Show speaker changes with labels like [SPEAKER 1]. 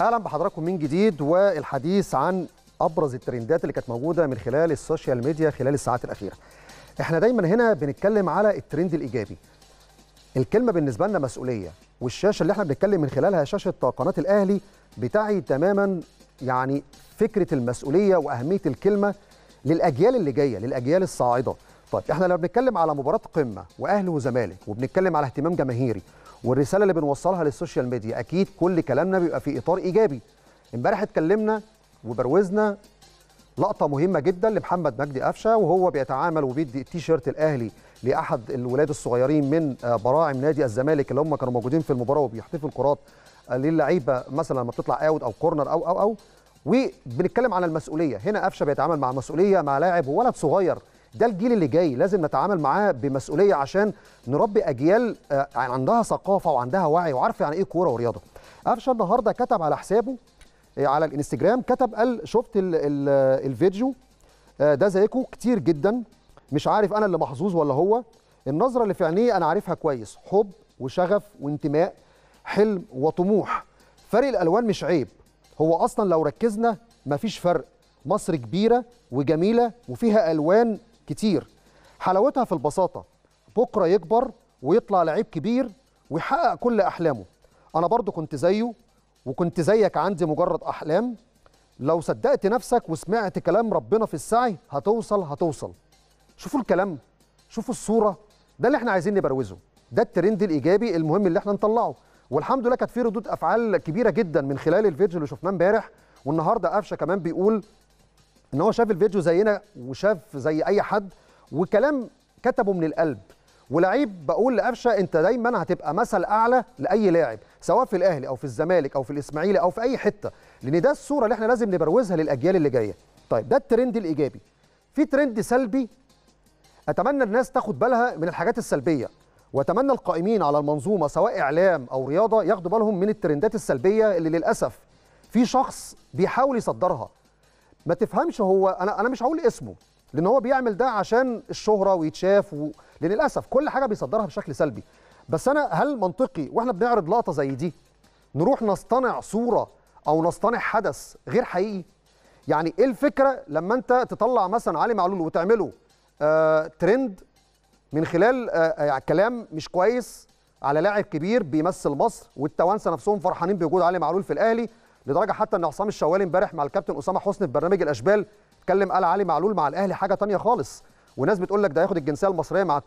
[SPEAKER 1] اهلا بحضراتكم من جديد والحديث عن ابرز الترندات اللي كانت موجوده من خلال السوشيال ميديا خلال الساعات الاخيره احنا دايما هنا بنتكلم على الترند الايجابي الكلمه بالنسبه لنا مسؤوليه والشاشه اللي احنا بنتكلم من خلالها شاشه قناه الاهلي بتعي تماما يعني فكره المسؤوليه واهميه الكلمه للاجيال اللي جايه للاجيال الصاعده طيب احنا لو بنتكلم على مباراه قمه واهلي وزمالك وبنتكلم على اهتمام جماهيري والرساله اللي بنوصلها للسوشيال ميديا اكيد كل كلامنا بيبقى في اطار ايجابي امبارح اتكلمنا وبروزنا لقطه مهمه جدا لمحمد مجدي قفشه وهو بيتعامل وبيدي التيشيرت الاهلي لاحد الولاد الصغيرين من آه، براعم نادي الزمالك اللي هم كانوا موجودين في المباراه وبيحتفوا الكرات للعيبه مثلا لما بتطلع اوت او كورنر او او او وبنتكلم على المسؤوليه هنا قفشه بيتعامل مع مسؤوليه مع لاعب وولد صغير ده الجيل اللي جاي لازم نتعامل معاه بمسؤوليه عشان نربي اجيال آه، عندها ثقافه وعندها وعي وعارفه يعني ايه كوره ورياضه قفشه النهارده كتب على حسابه آه، على الانستجرام كتب قال شفت الفيديو آه، ده زيكم كتير جدا مش عارف انا اللي محظوظ ولا هو النظره اللي في عينيه انا عارفها كويس حب وشغف وانتماء حلم وطموح فرق الالوان مش عيب هو اصلا لو ركزنا مفيش فرق مصر كبيره وجميله وفيها الوان كتير حلاوتها في البساطه بكره يكبر ويطلع لعيب كبير ويحقق كل احلامه انا برضو كنت زيه وكنت زيك عندي مجرد احلام لو صدقت نفسك وسمعت كلام ربنا في السعي هتوصل هتوصل شوفوا الكلام شوفوا الصوره ده اللي احنا عايزين نبروزه ده الترند الايجابي المهم اللي احنا نطلعه والحمد لله كانت في ردود افعال كبيره جدا من خلال الفيديو اللي شفناه امبارح والنهارده قفشه كمان بيقول ان هو شاف الفيديو زينا وشاف زي اي حد وكلام كتبه من القلب ولعيب بقول لقفشه انت دايما هتبقى مثل اعلى لاي لاعب سواء في الاهلي او في الزمالك او في الاسماعيلي او في اي حته لان ده الصوره اللي احنا لازم نبروزها للاجيال اللي جايه طيب ده الترند الايجابي في ترند سلبي اتمنى الناس تاخد بالها من الحاجات السلبيه واتمنى القائمين على المنظومه سواء اعلام او رياضه ياخدوا بالهم من الترندات السلبيه اللي للاسف في شخص بيحاول يصدرها ما تفهمش هو انا انا مش هقول اسمه لان هو بيعمل ده عشان الشهره ويتشاف و... للاسف كل حاجه بيصدرها بشكل سلبي بس انا هل منطقي واحنا بنعرض لقطه زي دي نروح نصطنع صوره او نصطنع حدث غير حقيقي يعني ايه الفكره لما انت تطلع مثلا علي معلول وتعمله آه ترند من خلال آه، آه، يعني كلام مش كويس على لاعب كبير بيمثل مصر والتوانسه نفسهم فرحانين بوجود علي معلول في الاهلي لدرجه حتى ان عصام الشوالي امبارح مع الكابتن اسامه حسني في برنامج الاشبال اتكلم قال علي معلول مع الاهلي حاجه ثانيه خالص وناس بتقول لك ده هياخد الجنسيه المصريه مع